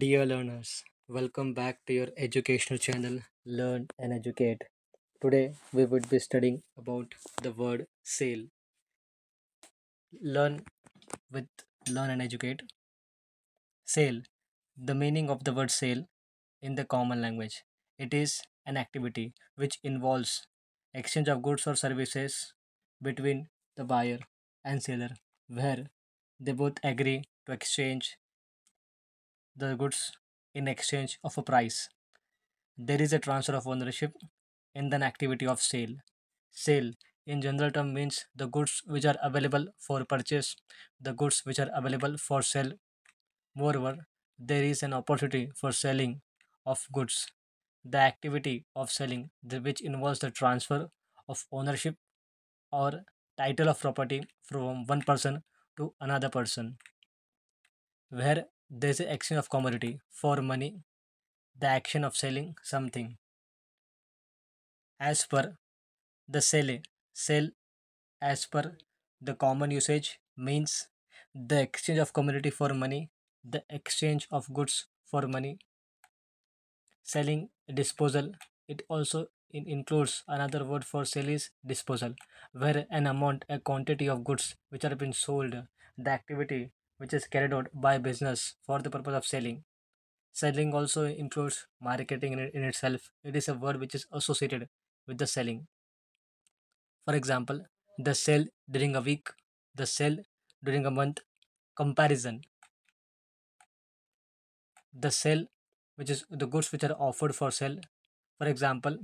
Dear learners, welcome back to your educational channel Learn and Educate. Today we would be studying about the word sale. Learn with Learn and Educate. Sale, the meaning of the word sale in the common language. It is an activity which involves exchange of goods or services between the buyer and seller where they both agree to exchange the goods in exchange of a price. There is a transfer of ownership in an activity of sale. Sale in general term means the goods which are available for purchase, the goods which are available for sale. Moreover, there is an opportunity for selling of goods. The activity of selling, which involves the transfer of ownership or title of property from one person to another person where there is an exchange of commodity for money, the action of selling something. As per the sale, sell as per the common usage means the exchange of commodity for money, the exchange of goods for money, selling, disposal. It also in includes another word for sale is disposal, where an amount, a quantity of goods which are being sold, the activity which is carried out by business for the purpose of selling. Selling also includes marketing in, in itself. It is a word which is associated with the selling. For example, the sale during a week, the sale during a month, comparison. The sale, which is the goods which are offered for sale. For example,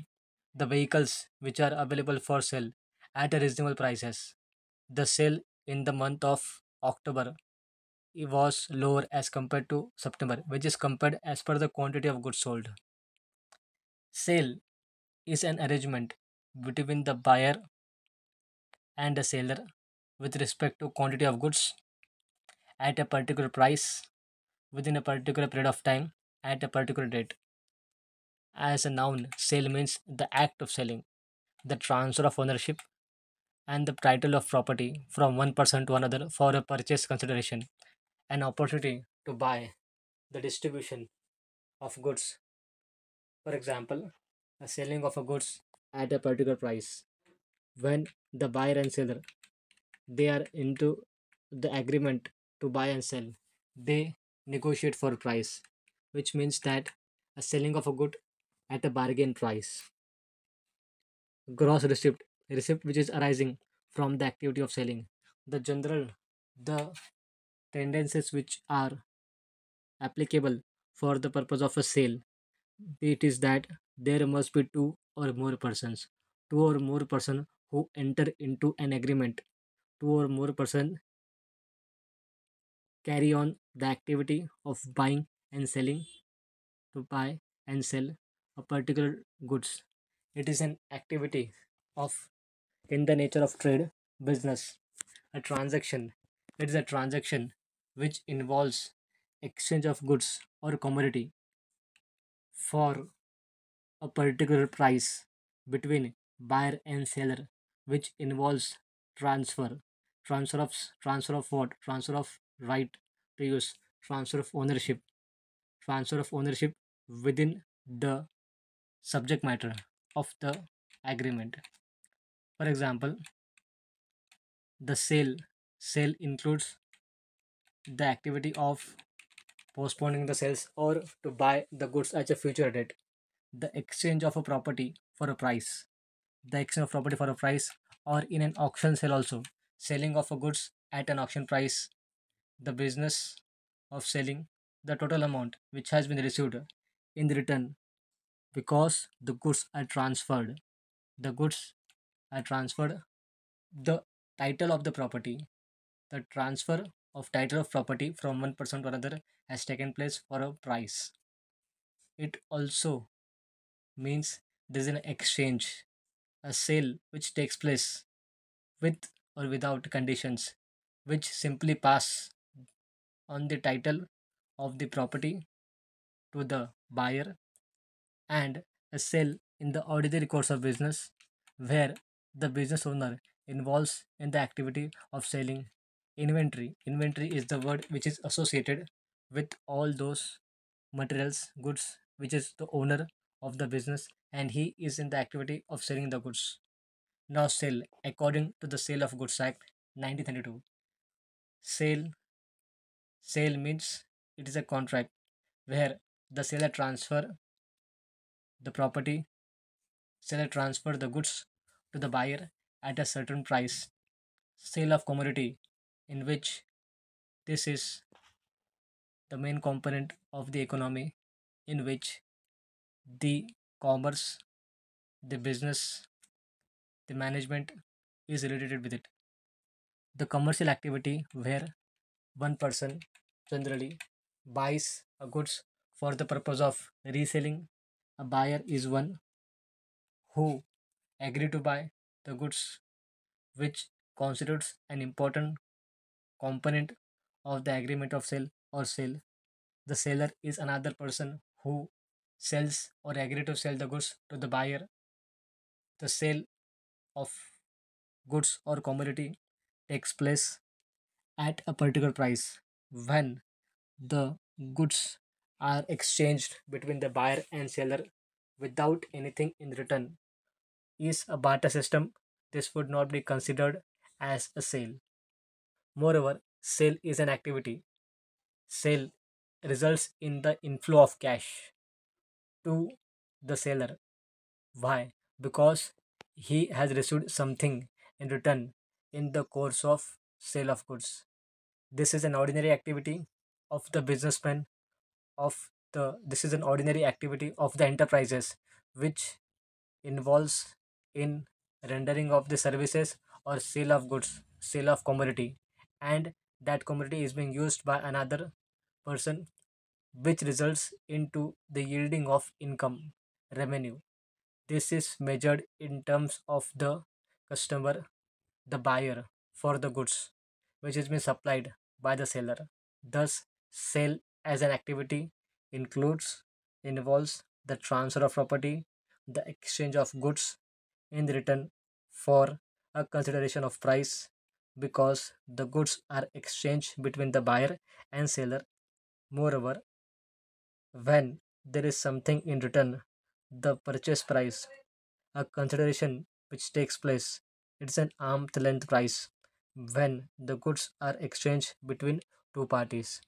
the vehicles which are available for sale at a reasonable prices. The sale in the month of October it was lower as compared to September, which is compared as per the quantity of goods sold. Sale is an arrangement between the buyer and the seller with respect to quantity of goods at a particular price within a particular period of time at a particular date. As a noun, sale means the act of selling, the transfer of ownership, and the title of property from one person to another for a purchase consideration an opportunity to buy the distribution of goods. For example, a selling of a goods at a particular price. When the buyer and seller they are into the agreement to buy and sell, they negotiate for price, which means that a selling of a good at a bargain price. Gross receipt, receipt which is arising from the activity of selling. The general, the tendencies which are applicable for the purpose of a sale it is that there must be two or more persons two or more person who enter into an agreement two or more person carry on the activity of buying and selling to buy and sell a particular goods it is an activity of in the nature of trade business a transaction it is a transaction which involves exchange of goods or commodity for a particular price between buyer and seller which involves transfer transfer of transfer of what transfer of right to use transfer of ownership transfer of ownership within the subject matter of the agreement for example the sale sale includes the activity of postponing the sales or to buy the goods at a future date the exchange of a property for a price the exchange of property for a price or in an auction sale also selling of a goods at an auction price the business of selling the total amount which has been received in return because the goods are transferred the goods are transferred the title of the property the transfer of title of property from one person to another has taken place for a price. It also means there is an exchange, a sale which takes place with or without conditions, which simply pass on the title of the property to the buyer and a sale in the ordinary course of business where the business owner involves in the activity of selling inventory inventory is the word which is associated with all those materials goods which is the owner of the business and he is in the activity of selling the goods now sale according to the sale of goods act 1932 sale sale means it is a contract where the seller transfer the property seller transfer the goods to the buyer at a certain price sale of commodity in which this is the main component of the economy in which the commerce the business the management is related with it the commercial activity where one person generally buys a goods for the purpose of reselling a buyer is one who agree to buy the goods which constitutes an important component of the agreement of sale or sale. The seller is another person who sells or agree to sell the goods to the buyer. The sale of goods or commodity takes place at a particular price when the goods are exchanged between the buyer and seller without anything in return is a barter system this would not be considered as a sale Moreover, sale is an activity. Sale results in the inflow of cash to the seller. Why? Because he has received something in return in the course of sale of goods. This is an ordinary activity of the businessman of the this is an ordinary activity of the enterprises which involves in rendering of the services or sale of goods, sale of commodity and that commodity is being used by another person which results into the yielding of income revenue this is measured in terms of the customer the buyer for the goods which is being supplied by the seller thus sale as an activity includes involves the transfer of property the exchange of goods in return for a consideration of price because the goods are exchanged between the buyer and seller. Moreover, when there is something in return, the purchase price, a consideration which takes place, it's an arm's length price when the goods are exchanged between two parties.